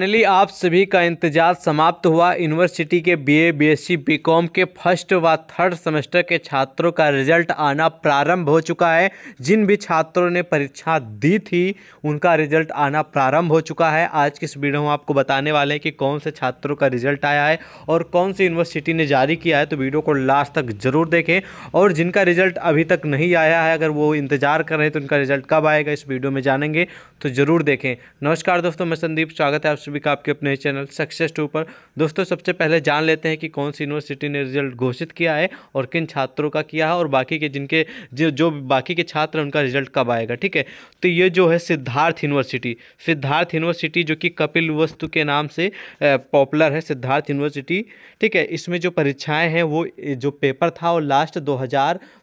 finally आप सभी का इंतजार समाप्त हुआ यूनिवर्सिटी के बीए, बीएससी, बीकॉम के फर्स्ट व थर्ड सेमेस्टर के छात्रों का रिजल्ट आना प्रारंभ हो चुका है जिन भी छात्रों ने परीक्षा दी थी उनका रिजल्ट आना प्रारंभ हो चुका है आज की इस वीडियो में आपको बताने वाले हैं कि कौन से छात्रों का रिजल्ट आया है और कौन सी यूनिवर्सिटी ने जारी किया है तो वीडियो को लास्ट तक जरूर देखें और जिनका रिजल्ट अभी तक नहीं आया है अगर वो इंतजार कर रहे हैं तो उनका रिजल्ट कब आएगा इस वीडियो में जानेंगे तो ज़रूर देखें नमस्कार दोस्तों मैं संदीप स्वागत है आप वास्तविक आपके अपने चैनल सक्सेस टू पर दोस्तों सबसे पहले जान लेते हैं कि कौन सी यूनिवर्सिटी ने रिजल्ट घोषित किया है और किन छात्रों का किया है और बाकी के जिनके जो जो बाकी के छात्र उनका रिजल्ट कब आएगा ठीक है तो ये जो है सिद्धार्थ यूनिवर्सिटी सिद्धार्थ यूनिवर्सिटी जो कि कपिल वस्तु के नाम से पॉपुलर है सिद्धार्थ यूनिवर्सिटी ठीक है इसमें जो परीक्षाएँ हैं वो जो पेपर था वो लास्ट दो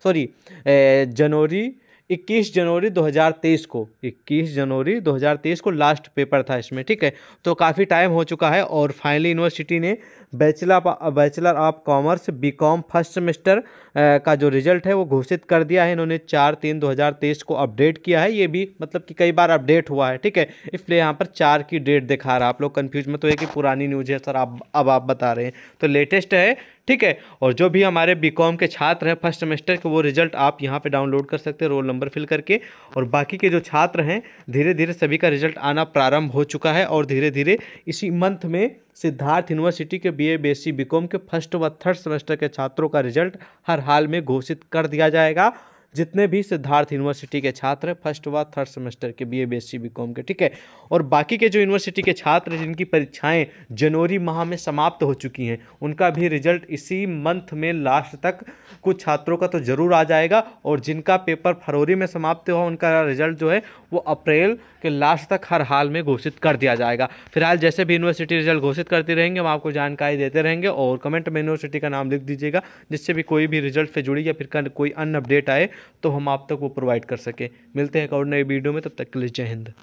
सॉरी जनवरी 21 जनवरी 2023 को 21 जनवरी 2023 को लास्ट पेपर था इसमें ठीक है तो काफ़ी टाइम हो चुका है और फाइनली यूनिवर्सिटी ने bachelor bachelor of commerce BCom first semester का जो रिजल्ट है वो घोषित कर दिया है इन्होंने चार तीन 2023 को अपडेट किया है ये भी मतलब कि कई बार अपडेट हुआ है ठीक है इसलिए यहाँ पर चार की डेट दिखा रहा है आप लोग कन्फ्यूज मत हो कि पुरानी न्यूज़ है सर आप अब आप बता रहे हैं तो लेटेस्ट है ठीक है और जो भी हमारे बी के छात्र हैं फर्स्ट सेमेस्टर के वो रिजल्ट आप यहाँ पर डाउनलोड कर सकते हैं रोल नंबर फिल करके और बाकी के जो छात्र हैं धीरे धीरे सभी का रिजल्ट आना प्रारंभ हो चुका है और धीरे धीरे इसी मंथ में सिद्धार्थ यूनिवर्सिटी के बीए ए बीकॉम के फर्स्ट व थर्ड सेमेस्टर के छात्रों का रिजल्ट हर हाल में घोषित कर दिया जाएगा जितने भी सिद्धार्थ यूनिवर्सिटी के छात्र हैं फर्स्ट व थर्ड सेमेस्टर के B A B S C BCom के ठीक है और बाकी के जो यूनिवर्सिटी के छात्र जिनकी परीक्षाएं जनवरी माह में समाप्त हो चुकी हैं उनका भी रिजल्ट इसी मंथ में लास्ट तक कुछ छात्रों का तो ज़रूर आ जाएगा और जिनका पेपर फरवरी में समाप्त हुआ उनका रिजल्ट जो है वो अप्रैल के लास्ट तक हर हाल में घोषित कर दिया जाएगा फिलहाल जैसे भी यूनिवर्सिटी रिजल्ट घोषित करती रहेंगे हम आपको जानकारी देते रहेंगे और कमेंट में यूनिवर्सिटी का नाम लिख दीजिएगा जिससे भी कोई भी रिजल्ट से जुड़ी या फिर कोई अन्य अपडेट आए तो हम आप तक वो प्रोवाइड कर सकें मिलते हैं एक और नए वीडियो में तब तक के लिए जय हिंद